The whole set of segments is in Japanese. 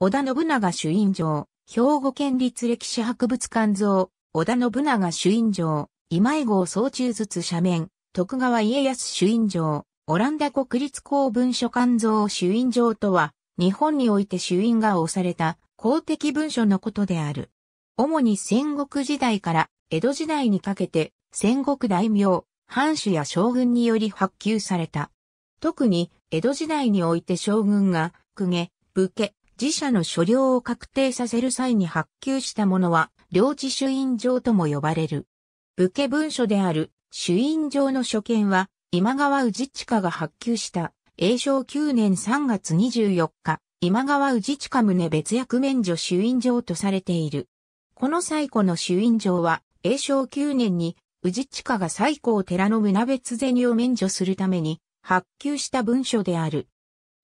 織田信長主印城、兵庫県立歴史博物館像、織田信長主印城、今井号総中術斜面、徳川家康主印城、オランダ国立公文書館像主印城とは、日本において主印が押された公的文書のことである。主に戦国時代から江戸時代にかけて戦国大名、藩主や将軍により発給された。特に江戸時代において将軍が公家、武家、自社の所領を確定させる際に発給したものは、領地主印状とも呼ばれる。武家文書である主印状の所見は、今川氏下が発給した永正9年3月24日、今川氏下宗別役免除主印状とされている。この最古の主印状は、永正9年に、氏下が最古を寺の胸別銭を免除するために、発給した文書である。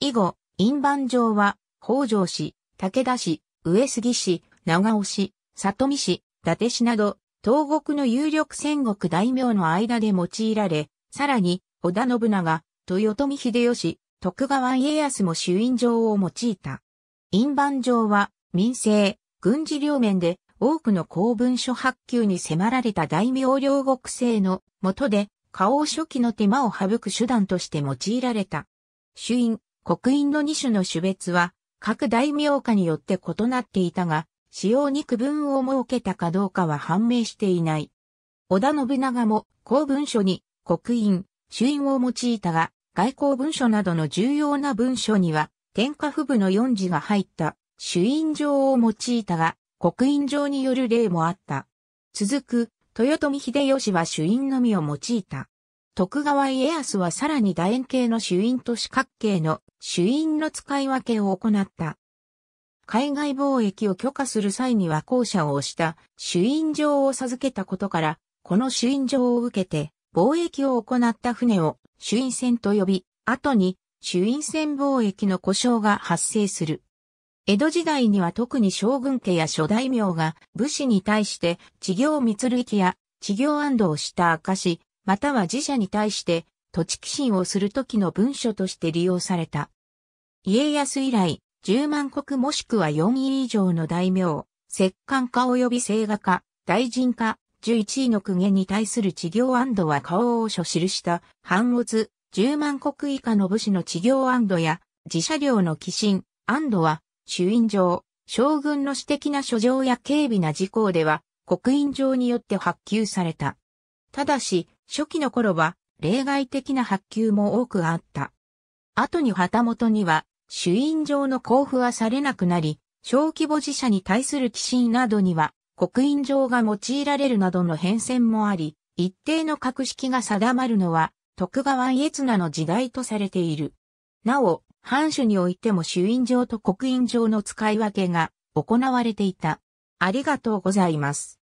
以後、印判状は、北条氏、武田氏、上杉氏、長尾氏、里見氏、伊達氏など、東国の有力戦国大名の間で用いられ、さらに、織田信長、豊臣秀吉、徳川家康も朱印状を用いた。印判状は、民政、軍事両面で、多くの公文書発給に迫られた大名両国制の下で、花王初期の手間を省く手段として用いられた。朱印、刻印の二種の種別は、各大名家によって異なっていたが、使用に区分を設けたかどうかは判明していない。織田信長も公文書に刻印、朱印を用いたが、外交文書などの重要な文書には、天下布武の四字が入った朱印状を用いたが、刻印状による例もあった。続く、豊臣秀吉は朱印のみを用いた。徳川家康はさらに楕円形の主因と四角形の主因の使い分けを行った。海外貿易を許可する際には後者を押した主因状を授けたことから、この主因状を受けて貿易を行った船を主因船と呼び、後に主因船貿易の故障が発生する。江戸時代には特に将軍家や諸大名が武士に対して事業密類や事業安堵をした証、または自社に対して土地寄進をするときの文書として利用された。家康以来、10万国もしくは4位以上の大名、摂関家及び聖画家、大臣家、11位の公家に対する治療安堵は顔を書記した、反乙、10万国以下の武士の治療安堵や、自社領の寄進、安堵は、主因上、将軍の私的な書状や軽微な事項では、国印状によって発給された。ただし、初期の頃は例外的な発給も多くあった。後に旗本には、主因状の交付はされなくなり、小規模自社に対する寄進などには、国印状が用いられるなどの変遷もあり、一定の格式が定まるのは、徳川家綱の時代とされている。なお、藩主においても主印状と国印状の使い分けが行われていた。ありがとうございます。